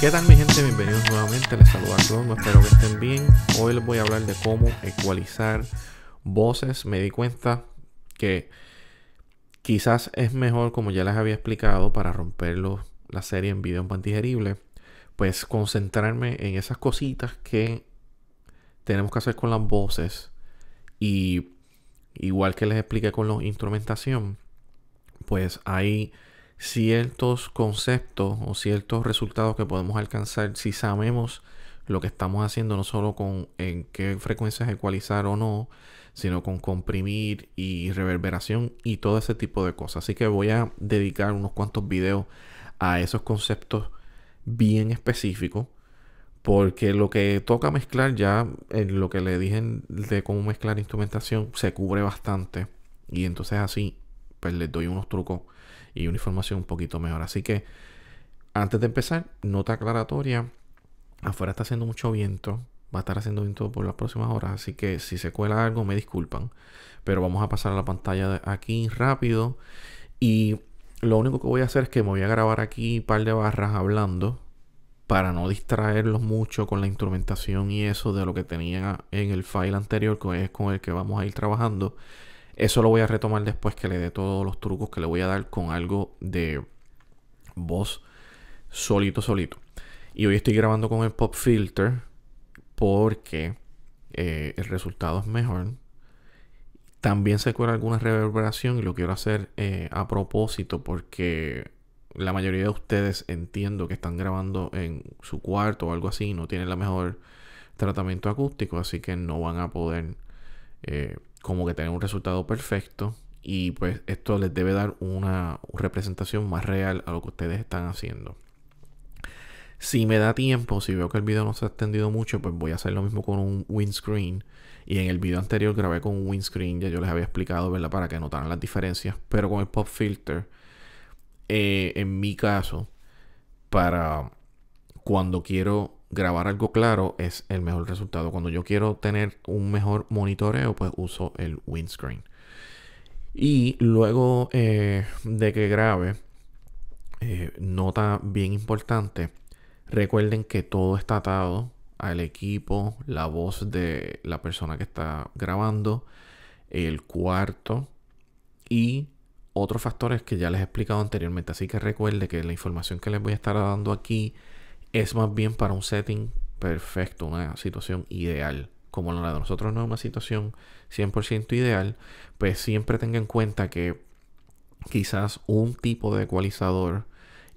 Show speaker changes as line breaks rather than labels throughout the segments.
¿Qué tal mi gente? Bienvenidos nuevamente, les saludo a todos. espero que estén bien. Hoy les voy a hablar de cómo ecualizar voces. Me di cuenta que quizás es mejor, como ya les había explicado, para romper la serie en video en pues concentrarme en esas cositas que tenemos que hacer con las voces y igual que les expliqué con la instrumentación, pues hay ciertos conceptos o ciertos resultados que podemos alcanzar si sabemos lo que estamos haciendo, no solo con en qué frecuencias ecualizar o no, sino con comprimir y reverberación y todo ese tipo de cosas. Así que voy a dedicar unos cuantos videos a esos conceptos bien específicos, porque lo que toca mezclar ya, en lo que le dije de cómo mezclar instrumentación, se cubre bastante. Y entonces así pues les doy unos trucos y una información un poquito mejor. Así que antes de empezar, nota aclaratoria. Afuera está haciendo mucho viento. Va a estar haciendo viento por las próximas horas. Así que si se cuela algo, me disculpan. Pero vamos a pasar a la pantalla de aquí rápido. Y lo único que voy a hacer es que me voy a grabar aquí un par de barras hablando. Para no distraerlos mucho con la instrumentación y eso de lo que tenía en el file anterior, que es con el que vamos a ir trabajando. Eso lo voy a retomar después que le dé todos los trucos que le voy a dar con algo de voz solito, solito. Y hoy estoy grabando con el pop filter porque eh, el resultado es mejor. También se cuela alguna reverberación y lo quiero hacer eh, a propósito porque la mayoría de ustedes entiendo que están grabando en su cuarto o algo así no tienen la mejor tratamiento acústico, así que no van a poder eh, como que tener un resultado perfecto y pues esto les debe dar una representación más real a lo que ustedes están haciendo. Si me da tiempo, si veo que el video no se ha extendido mucho, pues voy a hacer lo mismo con un windscreen. Y en el video anterior grabé con un windscreen, ya yo les había explicado, ¿verdad? Para que notaran las diferencias. Pero con el pop filter, eh, en mi caso, para cuando quiero grabar algo claro es el mejor resultado. Cuando yo quiero tener un mejor monitoreo, pues uso el windscreen. Y luego eh, de que grabe, eh, nota bien importante, recuerden que todo está atado al equipo, la voz de la persona que está grabando, el cuarto y otros factores que ya les he explicado anteriormente. Así que recuerde que la información que les voy a estar dando aquí es más bien para un setting perfecto, una situación ideal. Como la de nosotros no es una situación 100% ideal, pues siempre tenga en cuenta que quizás un tipo de ecualizador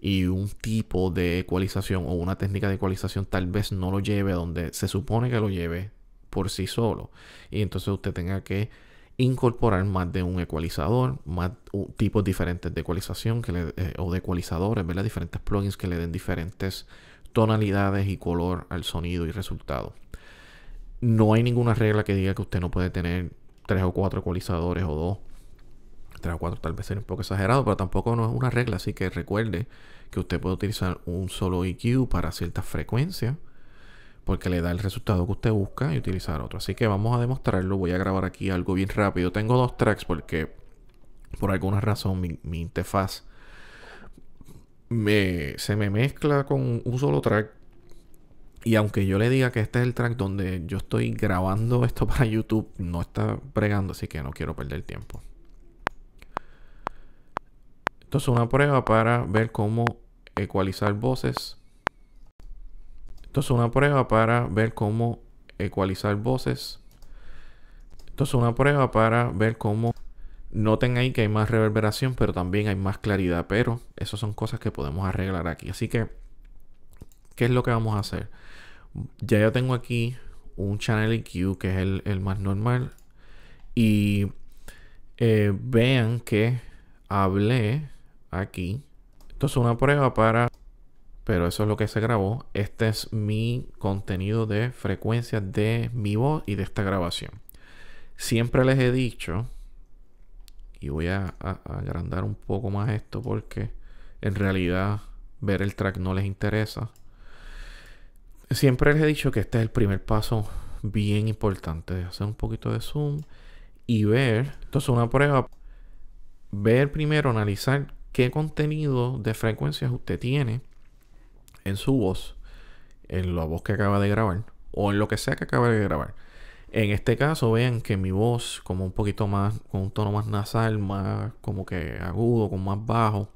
y un tipo de ecualización o una técnica de ecualización tal vez no lo lleve a donde se supone que lo lleve por sí solo. Y entonces usted tenga que incorporar más de un ecualizador, más tipos diferentes de ecualización que eh, o de ecualizadores, ¿verdad? Diferentes plugins que le den diferentes tonalidades y color al sonido y resultado. No hay ninguna regla que diga que usted no puede tener tres o cuatro ecualizadores o dos. Tres o cuatro tal vez sea un poco exagerado, pero tampoco no es una regla. Así que recuerde que usted puede utilizar un solo EQ para ciertas frecuencias porque le da el resultado que usted busca y utilizar otro. Así que vamos a demostrarlo. Voy a grabar aquí algo bien rápido. Tengo dos tracks porque por alguna razón mi, mi interfaz me, se me mezcla con un solo track. Y aunque yo le diga que este es el track donde yo estoy grabando esto para YouTube, no está bregando, así que no quiero perder tiempo. esto es una prueba para ver cómo ecualizar voces. esto es una prueba para ver cómo ecualizar voces. esto es una prueba para ver cómo Noten ahí que hay más reverberación, pero también hay más claridad. Pero eso son cosas que podemos arreglar aquí. Así que, ¿qué es lo que vamos a hacer? Ya yo tengo aquí un Channel EQ, que es el, más normal. Y eh, vean que hablé aquí. Esto es una prueba para... Pero eso es lo que se grabó. Este es mi contenido de frecuencia de mi voz y de esta grabación. Siempre les he dicho y voy a, agrandar un poco más esto porque en realidad ver el track no les interesa. Siempre les he dicho que este es el primer paso bien importante de hacer un poquito de zoom y ver, entonces una prueba, ver primero, analizar qué contenido de frecuencias usted tiene en su voz, en la voz que acaba de grabar o en lo que sea que acaba de grabar. En este caso, vean que mi voz, como un poquito más, con un tono más nasal, más como que agudo, con más bajo,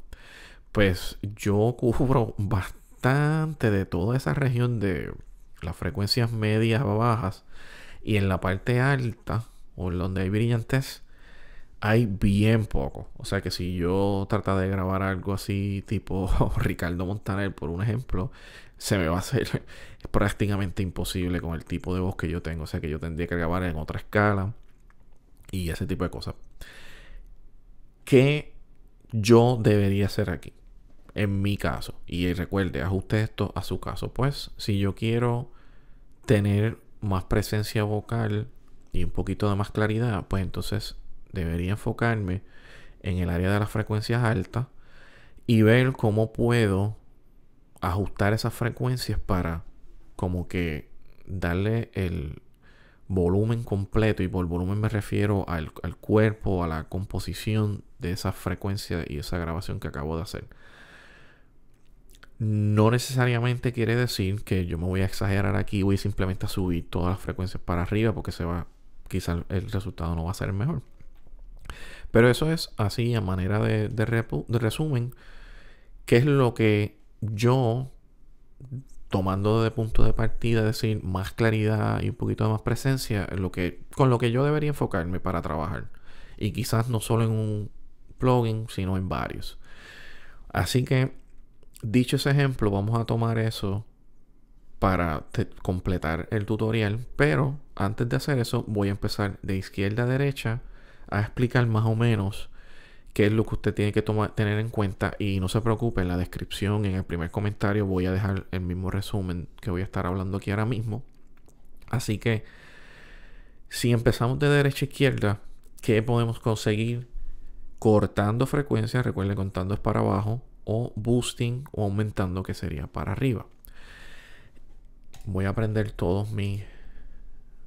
pues yo cubro bastante de toda esa región de las frecuencias medias bajas. Y en la parte alta, o en donde hay brillantes hay bien poco. O sea que si yo trata de grabar algo así, tipo Ricardo Montaner, por un ejemplo, se me va a hacer prácticamente imposible con el tipo de voz que yo tengo. O sea que yo tendría que grabar en otra escala y ese tipo de cosas. ¿Qué yo debería hacer aquí? En mi caso. Y recuerde, ajuste esto a su caso. Pues si yo quiero tener más presencia vocal y un poquito de más claridad, pues entonces debería enfocarme en el área de las frecuencias altas y ver cómo puedo ajustar esas frecuencias para como que darle el volumen completo y por volumen me refiero al, cuerpo, a la composición de esa frecuencia y esa grabación que acabo de hacer. No necesariamente quiere decir que yo me voy a exagerar aquí voy simplemente a subir todas las frecuencias para arriba porque se va, quizás el resultado no va a ser mejor. Pero eso es así a manera de, de, de resumen, qué es lo que yo tomando de punto de partida, es decir, más claridad y un poquito de más presencia, lo que, con lo que yo debería enfocarme para trabajar. Y quizás no solo en un plugin, sino en varios. Así que, dicho ese ejemplo, vamos a tomar eso para completar el tutorial. Pero antes de hacer eso, voy a empezar de izquierda a derecha a explicar más o menos qué es lo que usted tiene que tomar, tener en cuenta. Y no se preocupe, en la descripción, en el primer comentario, voy a dejar el mismo resumen que voy a estar hablando aquí ahora mismo. Así que, si empezamos de derecha a izquierda, ¿qué podemos conseguir? Cortando frecuencia, recuerden, contando es para abajo, o boosting o aumentando, que sería para arriba. Voy a aprender todos mis,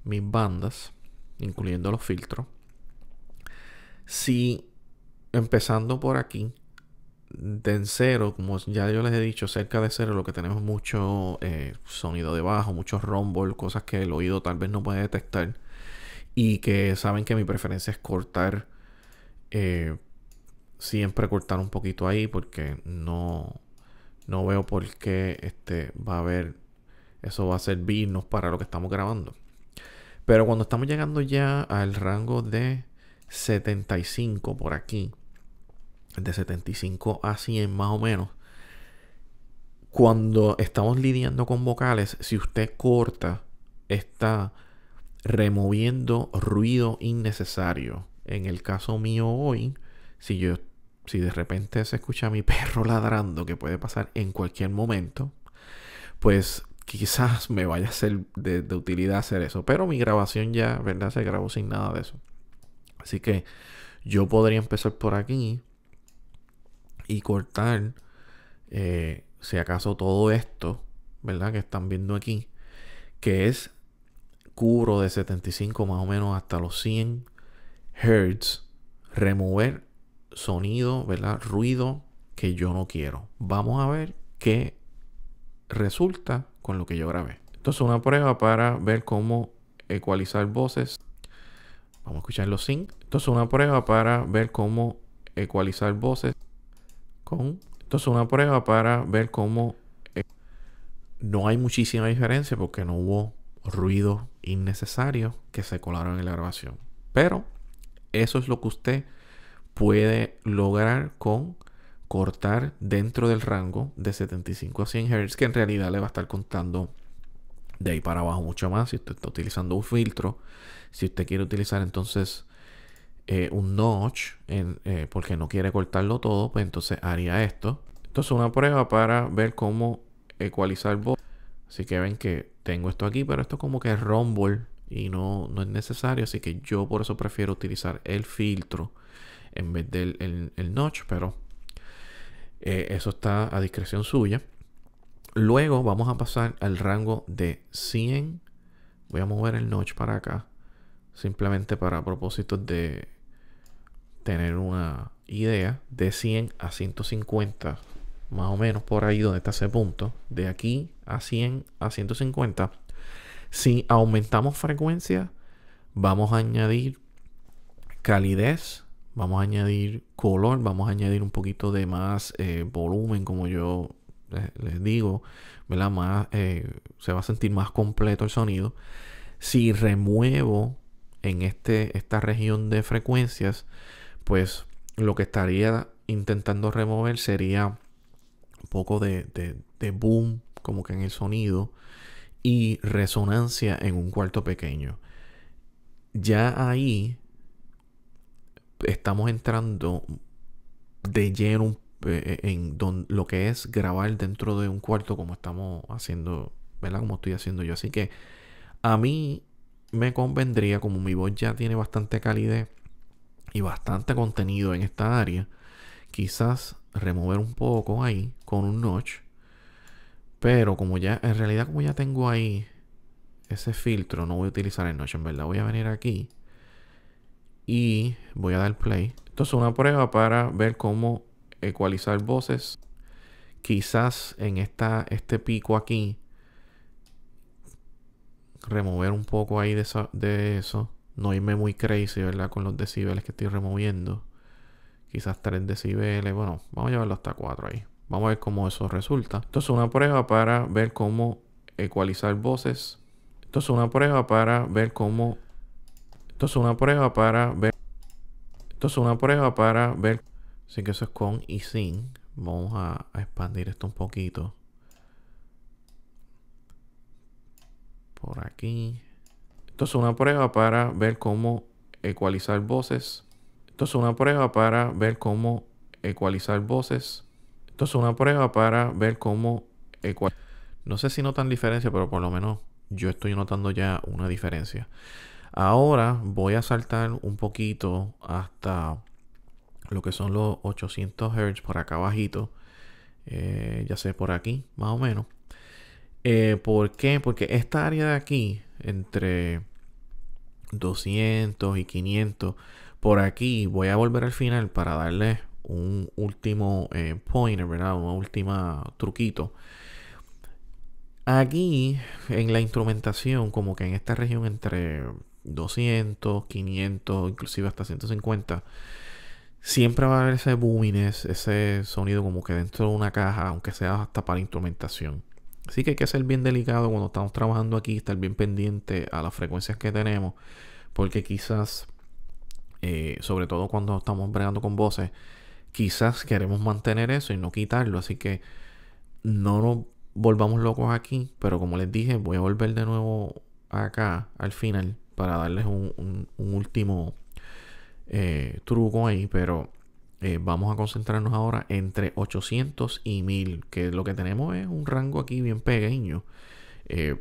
mis bandas, incluyendo los filtros. Si empezando por aquí, de cero, como ya yo les he dicho, cerca de cero lo que tenemos mucho eh, sonido de bajo, mucho rumble, cosas que el oído tal vez no puede detectar. Y que saben que mi preferencia es cortar, eh, siempre cortar un poquito ahí porque no, no veo por qué este, va a haber, eso va a servirnos para lo que estamos grabando. Pero cuando estamos llegando ya al rango de 75 por aquí, de 75 a 100 más o menos, cuando estamos lidiando con vocales, si usted corta, está removiendo ruido innecesario. En el caso mío hoy, si yo si de repente se escucha mi perro ladrando, que puede pasar en cualquier momento, pues quizás me vaya a ser de, de utilidad hacer eso. Pero mi grabación ya, ¿verdad? Se grabó sin nada de eso. Así que yo podría empezar por aquí y cortar, eh, si acaso, todo esto, ¿verdad? Que están viendo aquí, que es cubro de 75 más o menos hasta los 100 Hz, remover sonido, ¿verdad? Ruido que yo no quiero. Vamos a ver qué resulta con lo que yo grabé. Esto es una prueba para ver cómo ecualizar voces Vamos a escuchar los Esto es una prueba para ver cómo ecualizar voces con... Esto es una prueba para ver cómo... E-, no hay muchísima diferencia porque no hubo ruido innecesario que se colaron en la grabación. Pero eso es lo que usted puede lograr con cortar dentro del rango de 75 a 100 Hz, que en realidad le va a estar contando de ahí para abajo mucho más. Si usted está utilizando un filtro, si usted quiere utilizar entonces eh, un notch, eh, porque no quiere cortarlo todo, pues entonces haría esto. esto es una prueba para ver cómo ecualizar voz. Así que ven que tengo esto aquí, pero esto como que es rumble y no, no es necesario. Así que yo por eso prefiero utilizar el filtro en vez del notch, pero eh, eso está a discreción suya. Luego vamos a pasar al rango de 100. Voy a mover el notch para acá. Simplemente para propósito de tener una idea. De 100 a 150. Más o menos por ahí donde está ese punto. De aquí a 100 a 150. Si aumentamos frecuencia, vamos a añadir calidez. Vamos a añadir color. Vamos a añadir un poquito de más eh, volumen como yo les, digo, Más, eh, se va a sentir más completo el sonido. Si remuevo en este, esta región de frecuencias, pues lo que estaría intentando remover sería un poco de, de boom, como que en el sonido, y resonancia en un cuarto pequeño. Ya ahí estamos entrando de lleno un eh, eh, en lo que es grabar dentro de un cuarto como estamos haciendo, ¿verdad? Como estoy haciendo yo. Así que a mí me convendría, como mi voz ya tiene bastante calidez y bastante contenido en esta área, quizás remover un poco ahí con un notch. Pero como ya, en realidad como ya tengo ahí ese filtro, no voy a utilizar el notch, en verdad voy a venir aquí y voy a dar play. Esto es una prueba para ver cómo ecualizar voces. Quizás en esta, este pico aquí, remover un poco ahí de, eso, No irme muy crazy, ¿verdad? Con los decibeles que estoy removiendo. Quizás 3 decibeles. Bueno, vamos a llevarlo hasta 4 ahí. Vamos a ver cómo eso resulta. Esto es una prueba para ver cómo ecualizar voces. Esto es una prueba para ver cómo... Esto es una prueba para ver... Esto es una prueba para ver... Así que eso es con y sin. Vamos a, expandir esto un poquito. Por aquí. Esto es una prueba para ver cómo ecualizar voces. Esto es una prueba para ver cómo ecualizar voces. Esto es una prueba para ver cómo ecualizar. No sé si notan diferencia, pero por lo menos yo estoy notando ya una diferencia. Ahora voy a saltar un poquito hasta lo que son los 800 Hz por acá bajito eh, ya sé por aquí, más o menos. Eh, ¿Por qué? Porque esta área de aquí, entre 200 y 500, por aquí voy a volver al final para darles un último eh, pointer, ¿verdad? Un último truquito. Aquí, en la instrumentación, como que en esta región entre 200, 500, inclusive hasta 150, siempre va a haber ese booming, ese sonido como que dentro de una caja, aunque sea hasta para instrumentación. Así que hay que ser bien delicado cuando estamos trabajando aquí, estar bien pendiente a las frecuencias que tenemos, porque quizás, eh, sobre todo cuando estamos bregando con voces, quizás queremos mantener eso y no quitarlo. Así que no nos volvamos locos aquí, pero como les dije, voy a volver de nuevo acá al final para darles un último eh, truco ahí, pero eh, vamos a concentrarnos ahora entre 800 y 1000, que lo que tenemos es un rango aquí bien pequeño. Eh,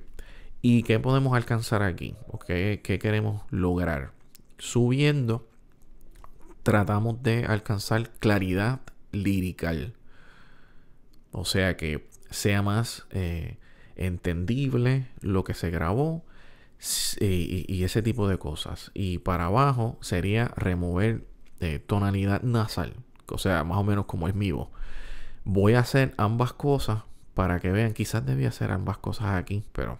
¿Y qué podemos alcanzar aquí? ¿O qué, queremos lograr? Subiendo, tratamos de alcanzar claridad lirical. O sea que sea más entendible lo que se grabó y, ese tipo de cosas. Y para abajo sería remover de eh, tonalidad nasal, o sea, más o menos como es mi Voy a hacer ambas cosas para que vean, quizás debía hacer ambas cosas aquí, pero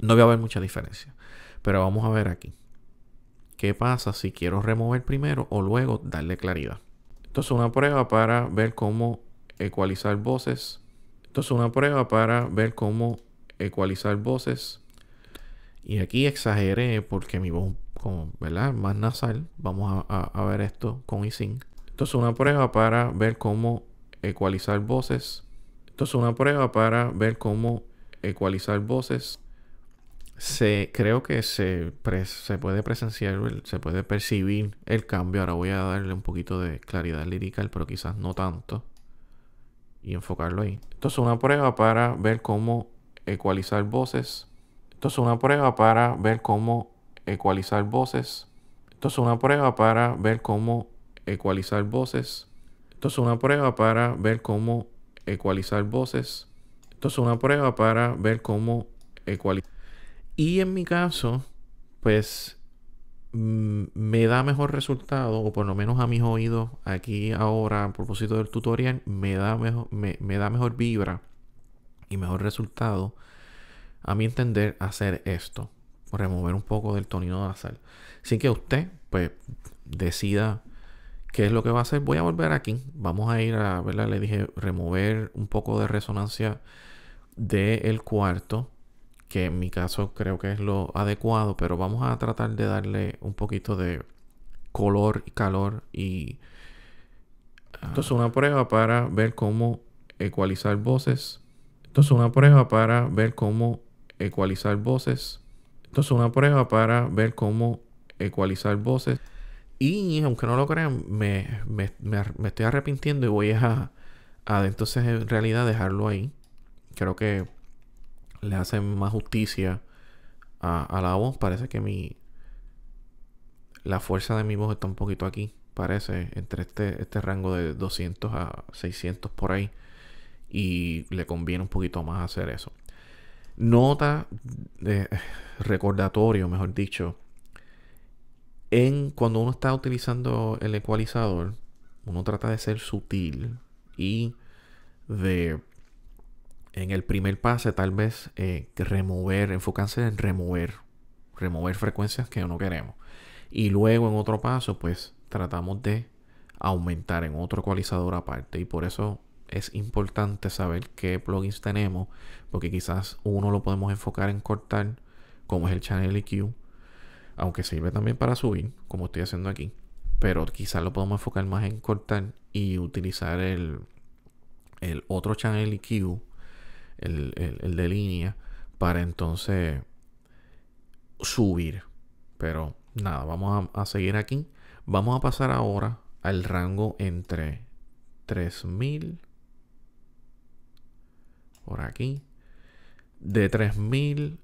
no voy a ver mucha diferencia. Pero vamos a ver aquí. ¿Qué pasa si quiero remover primero o luego darle claridad? esto es una prueba para ver cómo ecualizar voces. esto es una prueba para ver cómo ecualizar voces y aquí exageré porque mi voz, como, ¿verdad? Más nasal. Vamos a, ver esto con y sin. Esto es una prueba para ver cómo ecualizar voces. Esto es una prueba para ver cómo ecualizar voces. Se, creo que se, se puede presenciar, se puede percibir el cambio. Ahora voy a darle un poquito de claridad lirical, pero quizás no tanto. Y enfocarlo ahí. Esto es una prueba para ver cómo ecualizar voces. Esto es una prueba para ver cómo ecualizar voces. Esto es una prueba para ver cómo ecualizar voces. Esto es una prueba para ver cómo ecualizar voces. Esto es una prueba para ver cómo ecualizar. Y en mi caso, pues mm, me da mejor resultado, o por lo menos a mis oídos aquí ahora, a propósito del tutorial, me da, mejor, me da mejor vibra y mejor resultado a mi entender, hacer esto. Remover un poco del tonino sal. Así que usted, pues, decida qué es lo que va a hacer. Voy a volver aquí. Vamos a ir a, ¿verdad? Le dije, remover un poco de resonancia del cuarto. Que en mi caso creo que es lo adecuado. Pero vamos a tratar de darle un poquito de color y calor. Y... Ah, esto es una prueba para ver cómo ecualizar voces. Esto es una prueba para ver cómo ecualizar voces. Entonces una prueba para ver cómo ecualizar voces. Y aunque no lo crean, me, estoy arrepintiendo y voy a, a, entonces en realidad dejarlo ahí. Creo que le hace más justicia a, la voz. Parece que mi... La fuerza de mi voz está un poquito aquí. Parece entre este, este rango de 200 a 600 por ahí. Y le conviene un poquito más hacer eso nota, de recordatorio, mejor dicho, en cuando uno está utilizando el ecualizador, uno trata de ser sutil y de en el primer pase tal vez eh, remover, enfocarse en remover, remover frecuencias que no queremos. Y luego en otro paso, pues tratamos de aumentar en otro ecualizador aparte. Y por eso es importante saber qué plugins tenemos, porque quizás uno lo podemos enfocar en cortar, como es el Channel EQ, aunque sirve también para subir, como estoy haciendo aquí, pero quizás lo podemos enfocar más en cortar y utilizar el, el otro Channel EQ, el, el, de línea, para entonces subir. Pero nada, vamos a seguir aquí. Vamos a pasar ahora al rango entre 3000 por aquí, de 3.000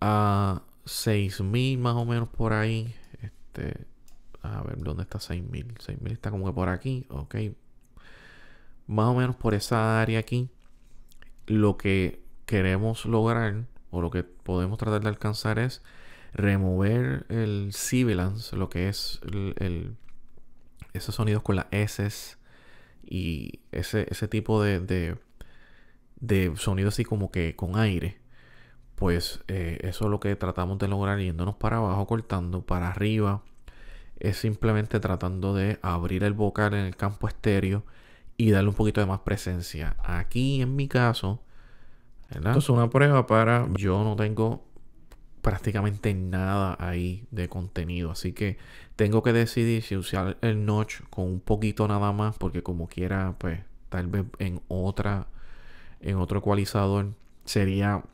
a 6.000 más o menos por ahí. Este, a ver, ¿dónde está 6.000? 6.000 está como que por aquí, ok. Más o menos por esa área aquí. Lo que queremos lograr o lo que podemos tratar de alcanzar es remover el sibilance, lo que es esos sonidos con las S y ese, tipo de, de sonido así como que con aire, pues eh, eso es lo que tratamos de lograr yéndonos para abajo, cortando para arriba. Es simplemente tratando de abrir el vocal en el campo estéreo y darle un poquito de más presencia. Aquí en mi caso, Esto es una prueba para... Yo no tengo prácticamente nada ahí de contenido. Así que tengo que decidir si usar el notch con un poquito nada más. Porque como quiera, pues tal vez en otra en otro ecualizador, sería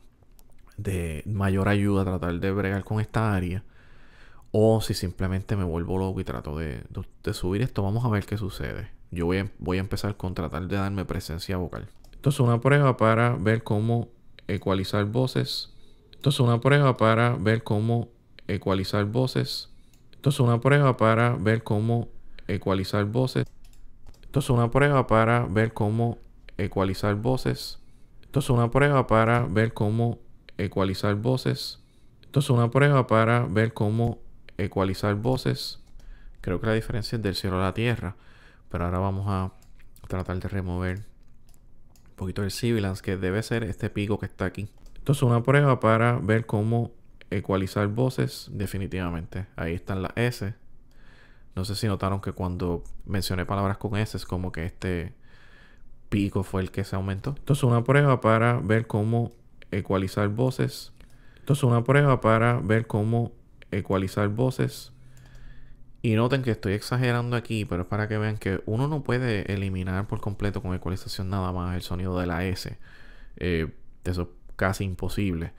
de mayor ayuda tratar de bregar con esta área. O si simplemente me vuelvo loco y trato de, subir esto, vamos a ver qué sucede. Yo voy a, voy a empezar con tratar de darme presencia vocal. esto es una prueba para ver cómo ecualizar voces. esto es una prueba para ver cómo ecualizar voces. esto es una prueba para ver cómo ecualizar voces. esto es una prueba para ver cómo ecualizar voces. Esto es una prueba para ver cómo ecualizar voces. Esto es una prueba para ver cómo ecualizar voces. Creo que la diferencia es del cielo a la tierra. Pero ahora vamos a tratar de remover un poquito el sibilance que debe ser este pico que está aquí. Esto es una prueba para ver cómo ecualizar voces definitivamente. Ahí están las S. No sé si notaron que cuando mencioné palabras con S es como que este pico fue el que se aumentó. Entonces, una prueba para ver cómo ecualizar voces. Entonces, una prueba para ver cómo ecualizar voces. Y noten que estoy exagerando aquí, pero es para que vean que uno no puede eliminar por completo con ecualización nada más el sonido de la S. Eh, eso es casi imposible.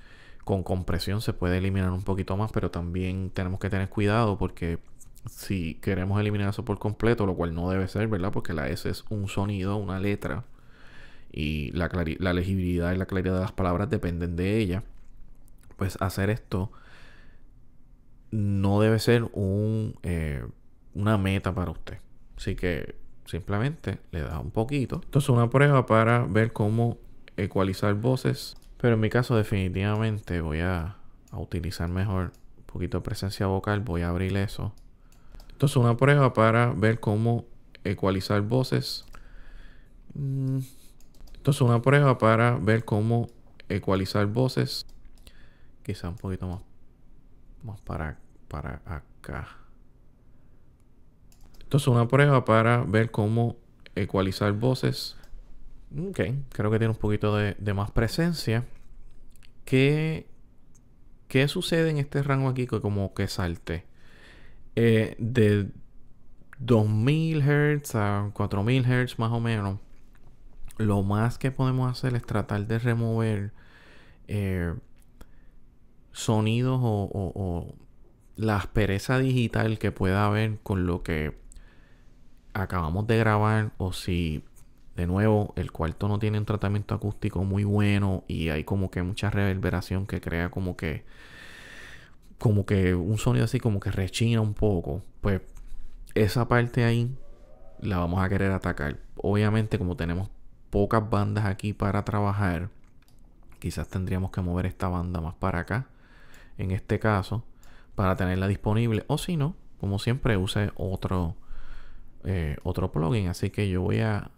Con compresión se puede eliminar un poquito más, pero también tenemos que tener cuidado porque si queremos eliminar eso por completo, lo cual no debe ser, ¿verdad? Porque la S es un sonido, una letra, y la, legibilidad y la claridad de las palabras dependen de ella, pues hacer esto no debe ser un, eh, una meta para usted. Así que simplemente le da un poquito. Entonces una prueba para ver cómo ecualizar voces. Pero en mi caso definitivamente voy a utilizar mejor un poquito de presencia vocal. Voy a abrir eso. Esto es una prueba para ver cómo ecualizar voces. Mm, Esto es una prueba para ver cómo ecualizar voces. Quizá un poquito más, más para, para acá. es una prueba para ver cómo ecualizar voces. creo que tiene un poquito de, más presencia. ¿Qué, ¿Qué sucede en este rango aquí que como que salte? Eh, de 2000 Hz a 4000 Hz más o menos, lo más que podemos hacer es tratar de remover eh, sonidos o, o, la aspereza digital que pueda haber con lo que acabamos de grabar o si de nuevo el cuarto no tiene un tratamiento acústico muy bueno y hay como que mucha reverberación que crea como que como que un sonido así como que rechina un poco, pues esa parte ahí la vamos a querer atacar. Obviamente como tenemos pocas bandas aquí para trabajar, quizás tendríamos que mover esta banda más para acá, en este caso, para tenerla disponible. O si no, como siempre, use otro, eh, otro plugin. Así que yo voy a,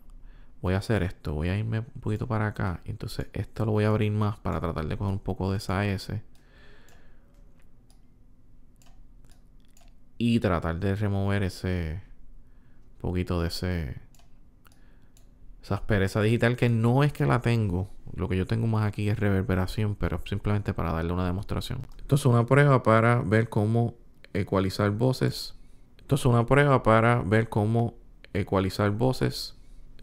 voy a hacer esto. Voy a irme un poquito para acá. Entonces esto lo voy a abrir más para tratar de coger un poco de esa S. y tratar de remover ese poquito de ese esa aspereza digital que no es que la tengo. Lo que yo tengo más aquí es reverberación, pero simplemente para darle una demostración. es una prueba para ver cómo ecualizar voces. es una prueba para ver cómo ecualizar voces.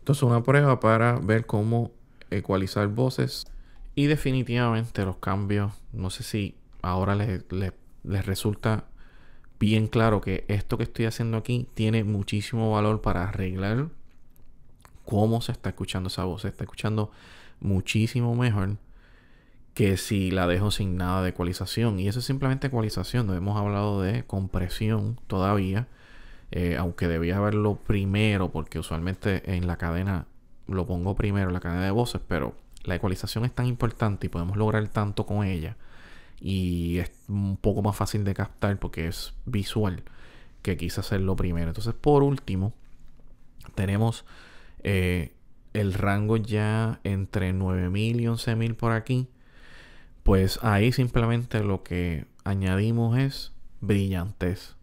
es una prueba para ver cómo ecualizar voces. Y definitivamente los cambios, no sé si ahora les, les resulta bien claro que esto que estoy haciendo aquí tiene muchísimo valor para arreglar cómo se está escuchando esa voz. Se está escuchando muchísimo mejor que si la dejo sin nada de ecualización. Y eso es simplemente ecualización. No hemos hablado de compresión todavía. Eh, aunque debía haberlo primero, porque usualmente en la cadena lo pongo primero, la cadena de voces, pero la ecualización es tan importante y podemos lograr tanto con ella y es un poco más fácil de captar porque es visual que quise hacerlo primero. Entonces, por último, tenemos eh, el rango ya entre 9000 y 11000 por aquí. Pues ahí simplemente lo que añadimos es brillantez.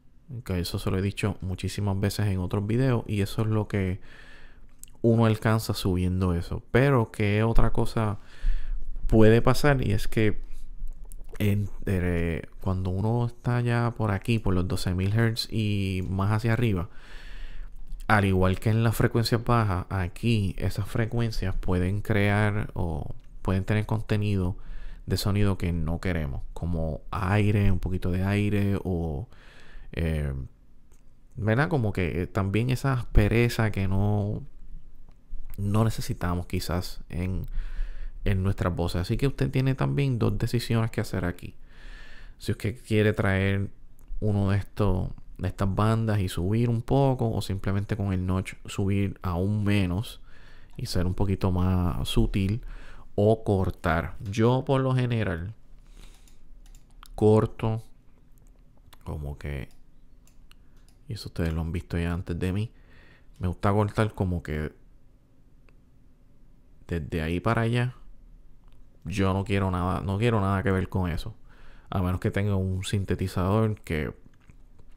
Que eso se lo he dicho muchísimas veces en otros videos y eso es lo que uno alcanza subiendo eso. Pero que otra cosa puede pasar y es que eh, cuando uno está ya por aquí, por los 12.000 Hz y más hacia arriba, al igual que en las frecuencias bajas, aquí esas frecuencias pueden crear o pueden tener contenido de sonido que no queremos, como aire, un poquito de aire o... Eh, ¿Verdad? Como que eh, también esa aspereza que no, no necesitamos quizás en en nuestras voces. Así que usted tiene también dos decisiones que hacer aquí. Si usted quiere traer uno de estos de estas bandas y subir un poco o simplemente con el notch subir aún menos y ser un poquito más sutil o cortar. Yo por lo general corto como que y eso ustedes lo han visto ya antes de mí. Me gusta cortar como que desde ahí para allá yo no quiero nada, no quiero nada que ver con eso. A menos que tenga un sintetizador que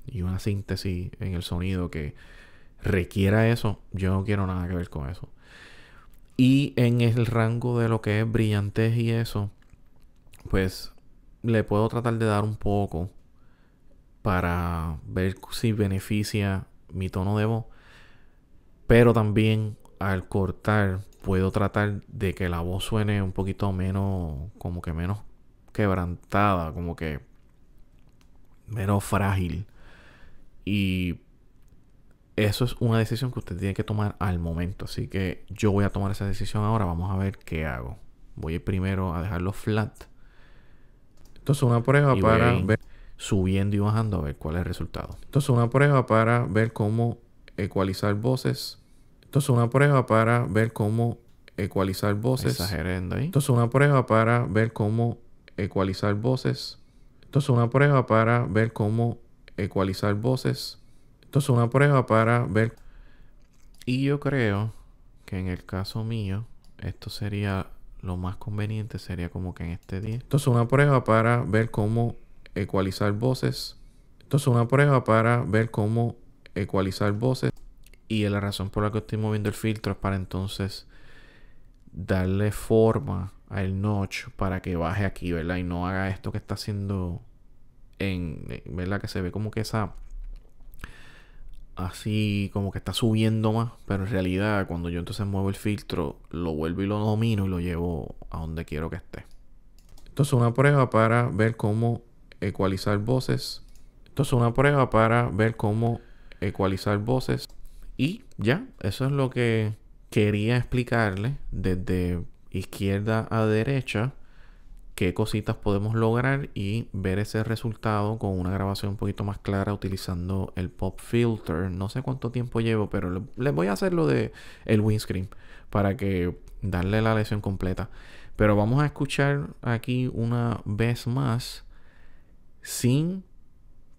y una síntesis en el sonido que requiera eso, yo no quiero nada que ver con eso. Y en el rango de lo que es brillantez y eso, pues le puedo tratar de dar un poco para ver si beneficia mi tono de voz. Pero también al cortar puedo tratar de que la voz suene un poquito menos, como que menos quebrantada, como que menos frágil. Y eso es una decisión que usted tiene que tomar al momento. Así que yo voy a tomar esa decisión ahora. Vamos a ver qué hago. Voy primero a dejarlo flat. Entonces una prueba para ver subiendo y bajando a ver cuál es el resultado. Entonces una prueba para ver cómo ecualizar voces entonces, una prueba para ver cómo ecualizar voces. Exagerando ahí. Entonces, una prueba para ver cómo ecualizar voces. Entonces, una prueba para ver cómo ecualizar voces. Entonces, una prueba para ver. Y yo creo que en el caso mío, esto sería lo más conveniente, sería como que en este día Entonces, una prueba para ver cómo ecualizar voces. Entonces, una prueba para ver cómo ecualizar voces. Y la razón por la que estoy moviendo el filtro es para entonces darle forma al notch para que baje aquí, ¿verdad? Y no haga esto que está haciendo en, ¿verdad? Que se ve como que esa... Así como que está subiendo más, pero en realidad cuando yo entonces muevo el filtro, lo vuelvo y lo domino y lo llevo a donde quiero que esté. es una prueba para ver cómo ecualizar voces. es una prueba para ver cómo ecualizar voces. Y ya, eso es lo que quería explicarle desde izquierda a derecha qué cositas podemos lograr y ver ese resultado con una grabación un poquito más clara utilizando el pop filter. No sé cuánto tiempo llevo, pero les voy a hacer lo de el windscreen para que darle la lección completa. Pero vamos a escuchar aquí una vez más sin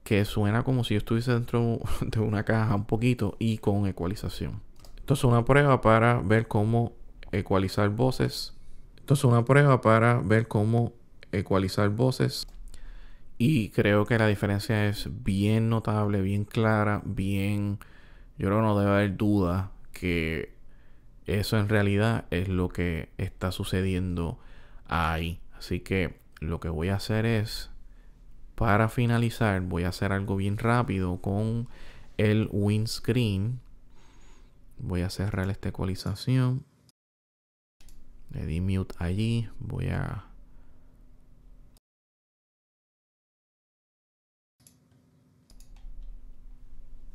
que suena como si yo estuviese dentro de una caja un poquito y con ecualización. es una prueba para ver cómo ecualizar voces. es una prueba para ver cómo ecualizar voces. Y creo que la diferencia es bien notable, bien clara, bien... Yo creo no debe haber duda que eso en realidad es lo que está sucediendo ahí. Así que lo que voy a hacer es para finalizar voy a hacer algo bien rápido con el windscreen. Voy a cerrar esta ecualización. Le di mute allí. Voy a...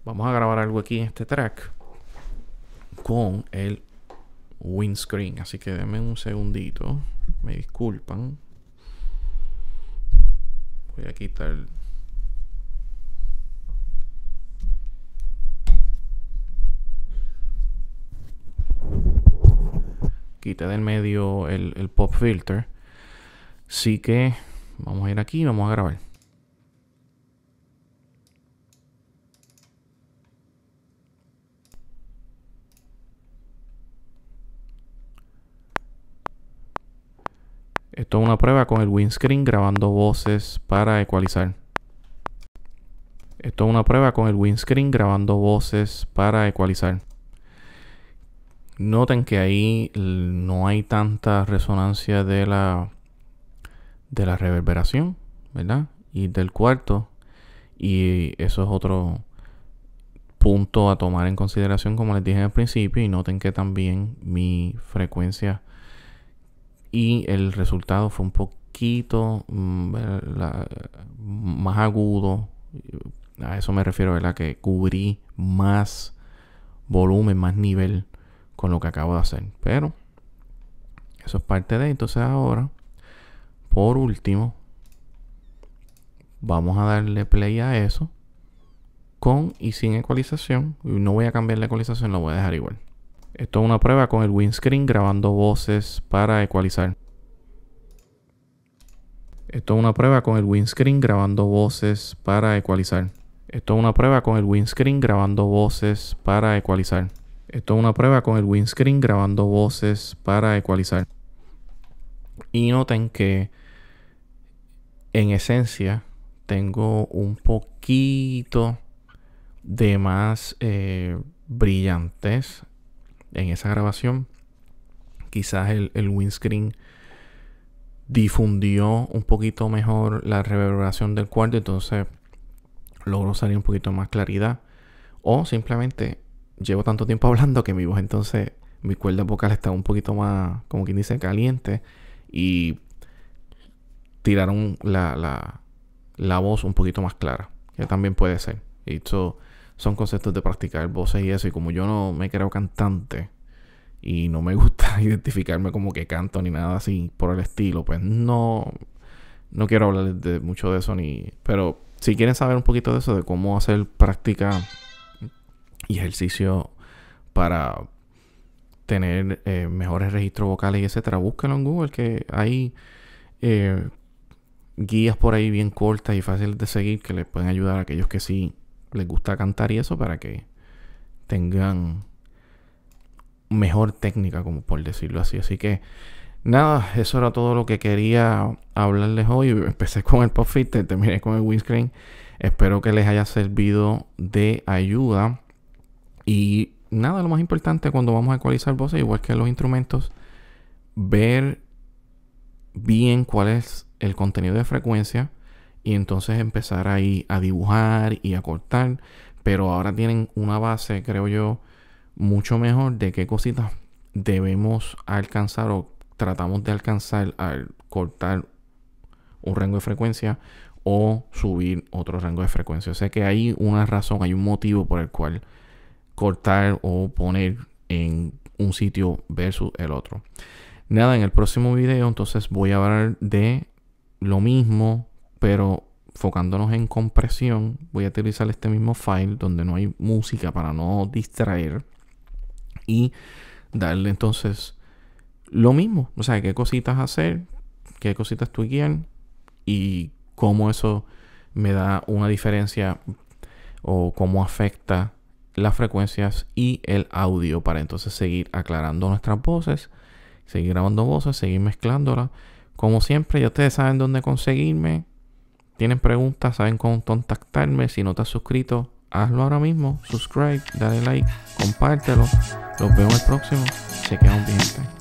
Vamos a grabar algo aquí en este track con el windscreen. Así que denme un segundito. Me disculpan. Voy a quitar quita del medio el, el pop filter. Así que vamos a ir aquí y vamos a grabar. Esto es una prueba con el windscreen grabando voces para ecualizar. Esto es una prueba con el windscreen grabando voces para ecualizar. Noten que ahí no hay tanta resonancia de la, de la reverberación, ¿verdad? Y del cuarto. Y eso es otro punto a tomar en consideración, como les dije al principio. Y noten que también mi frecuencia y el resultado fue un poquito mm, eh, más agudo. A eso me refiero, ¿verdad? Que cubrí más volumen, más nivel con lo que acabo de hacer. Pero eso es parte de. Entonces ahora, por último, vamos a darle play a eso con y sin ecualización. No voy a cambiar la ecualización, lo voy a dejar igual. Esto es una prueba con el windscreen grabando voces para ecualizar. Esto es una prueba con el windscreen grabando voces para ecualizar. Esto es una prueba con el windscreen grabando voces para ecualizar. Esto es una prueba con el windscreen grabando voces para ecualizar. Y noten que en esencia tengo un poquito de más eh, brillantes en esa grabación. Quizás el, windscreen difundió un poquito mejor la reverberación del cuarto, entonces logró salir un poquito más claridad. O simplemente llevo tanto tiempo hablando que mi voz entonces, mi cuerda vocal está un poquito más, como quien dice, caliente y tiraron la, voz un poquito más clara, que también puede ser. Y son conceptos de practicar voces y eso. Y como yo no me creo cantante y no me gusta identificarme como que canto ni nada así por el estilo, pues no, no quiero hablar de mucho de eso ni... Pero si quieren saber un poquito de eso, de cómo hacer práctica y ejercicio para tener eh, mejores registros vocales y etcétera, búsquenlo en Google que hay eh, guías por ahí bien cortas y fáciles de seguir que les pueden ayudar a aquellos que sí les gusta cantar y eso para que tengan mejor técnica, como por decirlo así. Así que nada, eso era todo lo que quería hablarles hoy. Empecé con el pop filter, terminé con el windscreen. Espero que les haya servido de ayuda. Y nada, lo más importante cuando vamos a ecualizar voces, igual que los instrumentos, ver bien cuál es el contenido de frecuencia y entonces empezar ahí a dibujar y a cortar. Pero ahora tienen una base, creo yo, mucho mejor de qué cositas debemos alcanzar o tratamos de alcanzar al cortar un rango de frecuencia o subir otro rango de frecuencia. O sea que hay una razón, hay un motivo por el cual cortar o poner en un sitio versus el otro. Nada, en el próximo video entonces voy a hablar de lo mismo, pero focándonos en compresión, voy a utilizar este mismo file donde no hay música para no distraer y darle entonces lo mismo, o sea, qué cositas hacer, qué cositas tweakear y cómo eso me da una diferencia o cómo afecta las frecuencias y el audio para entonces seguir aclarando nuestras voces, seguir grabando voces, seguir mezclándolas. Como siempre, ya ustedes saben dónde conseguirme tienen preguntas, saben cómo contactarme. Si no te has suscrito, hazlo ahora mismo. Subscribe, dale like, compártelo. Los veo el próximo. Se quedan bien.